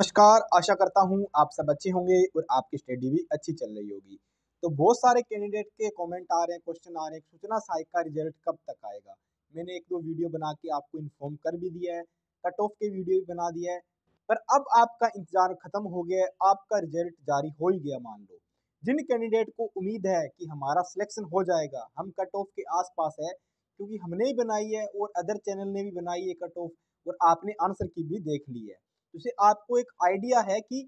नमस्कार आशा करता हूँ आप सब अच्छे होंगे और आपकी स्टडी भी अच्छी चल रही होगी तो बहुत सारे कैंडिडेट के कमेंट आ रहे हैं क्वेश्चन आ रहे हैं सूचना सहायक का रिजल्ट कब तक आएगा मैंने एक दो वीडियो बना के आपको इन्फॉर्म कर भी दिया है कट ऑफ के वीडियो भी बना दिया है पर अब आपका इंतजार खत्म हो गया है आपका रिजल्ट जारी हो ही गया मान लो जिन कैंडिडेट को उम्मीद है कि हमारा सिलेक्शन हो जाएगा हम कट ऑफ के आसपास है क्योंकि हमने ही बनाई है और अदर चैनल ने भी बनाई है कट ऑफ और आपने आंसर की भी देख ली है तो आपको एक आइडिया है कि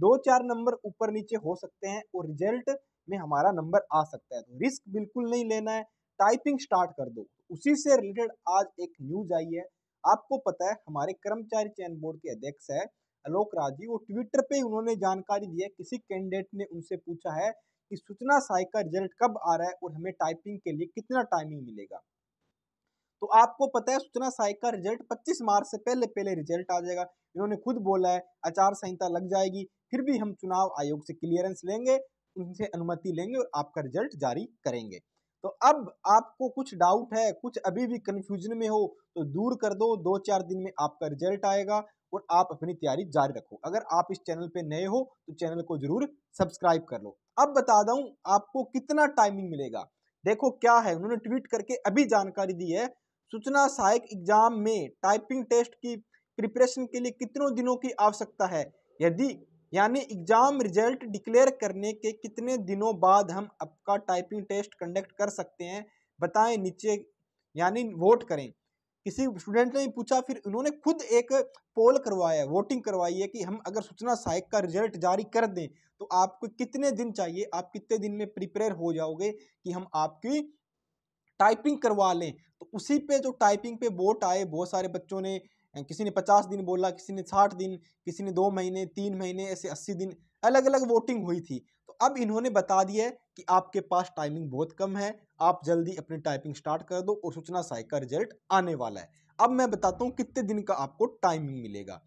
दो चार नंबर ऊपर नीचे हो सकते हैं और रिजल्ट में हमारा नंबर आ सकता है तो रिस्क बिल्कुल नहीं लेना है टाइपिंग स्टार्ट कर दो उसी से रिलेटेड आज एक न्यूज आई है आपको पता है हमारे कर्मचारी चयन बोर्ड के अध्यक्ष है आलोक राजी वो ट्विटर पे उन्होंने जानकारी दी है किसी कैंडिडेट ने उनसे पूछा है कि सूचना सहायक का रिजल्ट कब आ रहा है और हमें टाइपिंग के लिए कितना टाइमिंग मिलेगा तो आपको पता है सूचना सहायक का रिजल्ट 25 मार्च से पहले पहले रिजल्ट आ जाएगा इन्होंने खुद बोला है आचार संहिता लग जाएगी फिर भी हम चुनाव आयोग से क्लियरेंस लेंगे उनसे अनुमति लेंगे और आपका रिजल्ट जारी करेंगे तो अब आपको कुछ डाउट है कुछ अभी भी कंफ्यूजन में हो तो दूर कर दो दो चार दिन में आपका रिजल्ट आएगा और आप अपनी तैयारी जारी रखो अगर आप इस चैनल पे नए हो तो चैनल को जरूर सब्सक्राइब कर लो अब बता दूं आपको कितना टाइमिंग मिलेगा देखो क्या है उन्होंने ट्वीट करके अभी जानकारी दी है सूचना सहायक एग्जाम में टाइपिंग टेस्ट की प्रिपरेशन के लिए कितनों दिनों की आवश्यकता है यदि यानी एग्जाम रिजल्ट डिक्लेयर करने के कितने दिनों बाद हम आपका टाइपिंग टेस्ट कंडक्ट कर सकते हैं बताएं नीचे यानी वोट करें किसी स्टूडेंट ने पूछा फिर उन्होंने खुद एक पोल करवाया है वोटिंग करवाई है कि हम अगर सूचना सहायक का रिजल्ट जारी कर दें तो आपको कितने दिन चाहिए आप कितने दिन में प्रिपेयर हो जाओगे कि हम आपकी टाइपिंग करवा लें तो उसी पे जो टाइपिंग पे बोट आए बहुत सारे बच्चों ने किसी ने पचास दिन बोला किसी ने साठ दिन किसी ने दो महीने तीन महीने ऐसे अस्सी दिन अलग अलग वोटिंग हुई थी तो अब इन्होंने बता दिया है कि आपके पास टाइमिंग बहुत कम है आप जल्दी अपनी टाइपिंग स्टार्ट कर दो और सूचना सहायक का रिजल्ट आने वाला है अब मैं बताता हूँ कितने दिन का आपको टाइमिंग मिलेगा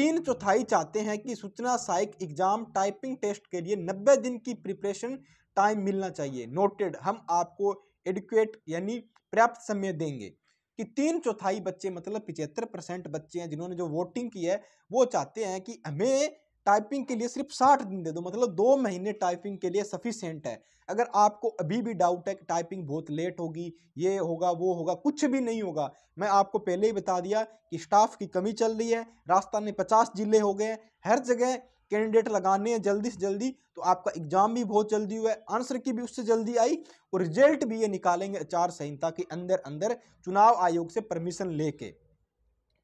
तीन चौथाई चाहते हैं कि सूचना सहायक एग्जाम टाइपिंग टेस्ट के लिए नब्बे दिन की प्रिपरेशन टाइम मिलना चाहिए नोटेड हम आपको एडिक्वेट यानी पर्याप्त समय देंगे कि तीन चौथाई बच्चे मतलब पिचहत्तर परसेंट बच्चे हैं जिन्होंने जो वोटिंग की है वो चाहते हैं कि हमें टाइपिंग के लिए सिर्फ साठ दिन दे दो मतलब दो महीने टाइपिंग के लिए सफिशेंट है अगर आपको अभी भी डाउट है कि टाइपिंग बहुत लेट होगी ये होगा वो होगा कुछ भी नहीं होगा मैं आपको पहले ही बता दिया कि स्टाफ की कमी चल रही है राजस्थान में पचास जिले हो गए हर जगह कैंडिडेट लगाने हैं जल्दी से जल्दी तो आपका एग्जाम भी बहुत जल्दी हुआ है आंसर की भी उससे जल्दी आई और रिजल्ट भी ये निकालेंगे आचार संहिता के अंदर अंदर चुनाव आयोग से परमिशन लेके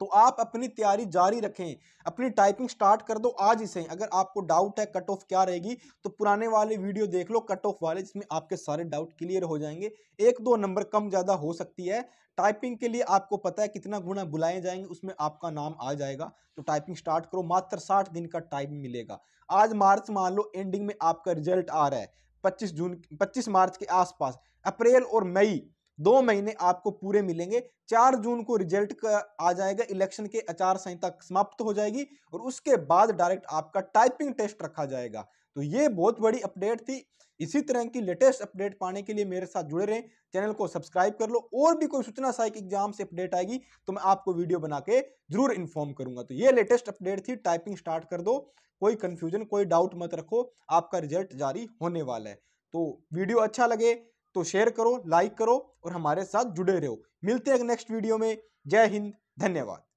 तो आप अपनी तैयारी जारी रखें अपनी टाइपिंग स्टार्ट कर दो आज ही से अगर आपको डाउट है कट ऑफ क्या रहेगी तो पुराने वाले वीडियो देख लो कट ऑफ वाले जिसमें आपके सारे डाउट क्लियर हो जाएंगे एक दो नंबर कम ज़्यादा हो सकती है टाइपिंग के लिए आपको पता है कितना गुना बुलाए जाएंगे उसमें आपका नाम आ जाएगा तो टाइपिंग स्टार्ट करो मात्र साठ दिन का टाइम मिलेगा आज मार्च मान लो एंडिंग में आपका रिजल्ट आ रहा है पच्चीस जून पच्चीस मार्च के आसपास अप्रैल और मई दो महीने आपको पूरे मिलेंगे चार जून को रिजल्ट का आ जाएगा इलेक्शन के आचार संहिता समाप्त हो जाएगी और उसके बाद डायरेक्ट आपका टाइपिंग टेस्ट रखा जाएगा तो ये बहुत बड़ी अपडेट थी इसी तरह की लेटेस्ट अपडेट पाने के लिए मेरे साथ जुड़े रहें चैनल को सब्सक्राइब कर लो और भी कोई सूचना सहायक एग्जाम से अपडेट आएगी तो मैं आपको वीडियो बना के जरूर इन्फॉर्म करूंगा तो ये लेटेस्ट अपडेट थी टाइपिंग स्टार्ट कर दो कोई कंफ्यूजन कोई डाउट मत रखो आपका रिजल्ट जारी होने वाला है तो वीडियो अच्छा लगे तो शेयर करो लाइक करो और हमारे साथ जुड़े रहो मिलते हैं नेक्स्ट वीडियो में जय हिंद धन्यवाद